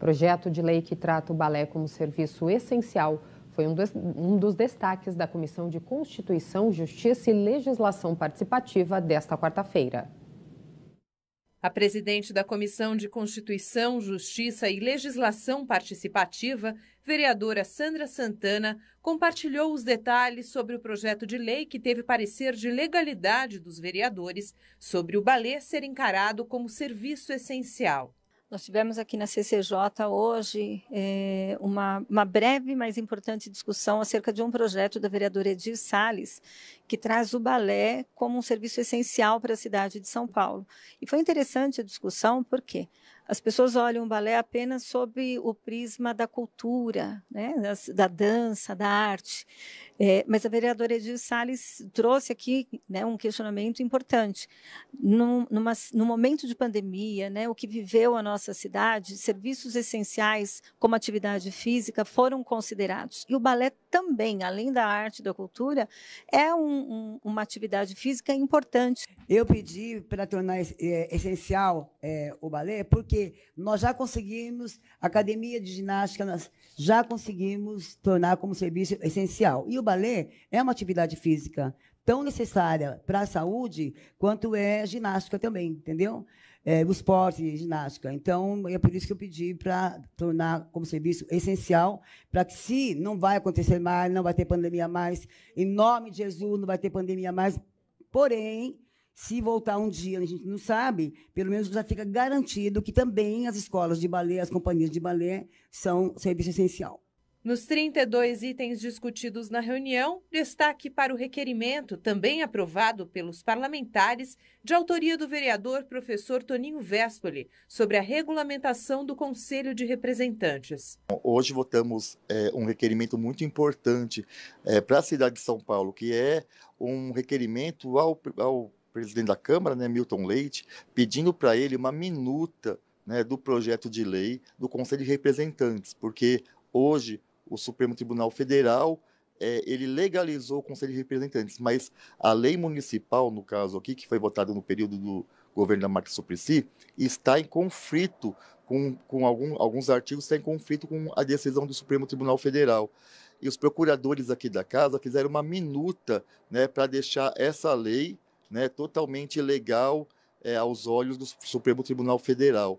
Projeto de lei que trata o balé como serviço essencial foi um dos, um dos destaques da Comissão de Constituição, Justiça e Legislação Participativa desta quarta-feira. A presidente da Comissão de Constituição, Justiça e Legislação Participativa, vereadora Sandra Santana, compartilhou os detalhes sobre o projeto de lei que teve parecer de legalidade dos vereadores sobre o balé ser encarado como serviço essencial. Nós tivemos aqui na CCJ hoje é, uma, uma, breve, mas importante discussão acerca de um projeto da vereadora Edir Salles, que traz o balé como um serviço essencial para a cidade de São Paulo. E foi interessante a discussão, porque as pessoas olham o balé apenas sob o prisma da cultura, né? da, dança, da arte. É, mas a vereadora Edil Salles trouxe aqui né, um questionamento importante. no numa, momento de pandemia, né, o que viveu a nossa nossa cidade, serviços essenciais como atividade física foram considerados. E o balé também, além da arte e da cultura, é um, um, uma atividade física importante. Eu pedi para tornar é, essencial é, o balé porque nós já conseguimos, a academia de ginástica, nós já conseguimos tornar como serviço essencial. E o balé é uma atividade física tão necessária para a saúde quanto é ginástica também, entendeu? é, o esporte, e ginástica. Então, é por isso que eu pedi para tornar como serviço essencial, para que se não vai acontecer mais, não vai ter pandemia mais, em nome de Jesus não vai ter pandemia mais, porém, se voltar um dia, a gente não sabe, pelo menos já fica garantido que também as escolas de balé, as companhias de balé, são serviço essencial. Nos 32 itens discutidos na reunião, destaque para o requerimento, também aprovado pelos parlamentares, de autoria do vereador professor Toninho Vespoli, sobre a regulamentação do Conselho de Representantes. Hoje votamos é, um requerimento muito importante é, para a cidade de São Paulo, que é um requerimento ao, ao presidente da Câmara, né, Milton Leite, pedindo para ele uma minuta. Né, do projeto de lei do Conselho de Representantes, porque hoje o Supremo Tribunal Federal é, ele legalizou o Conselho de Representantes, mas a lei municipal, no caso aqui, que foi votada no período do governo da Marques Suplicy, está em conflito com, com algum, alguns artigos, está em conflito com a decisão do Supremo Tribunal Federal. E os procuradores aqui da casa fizeram uma minuta né, para deixar essa lei né, totalmente legal é, aos olhos do Supremo Tribunal Federal.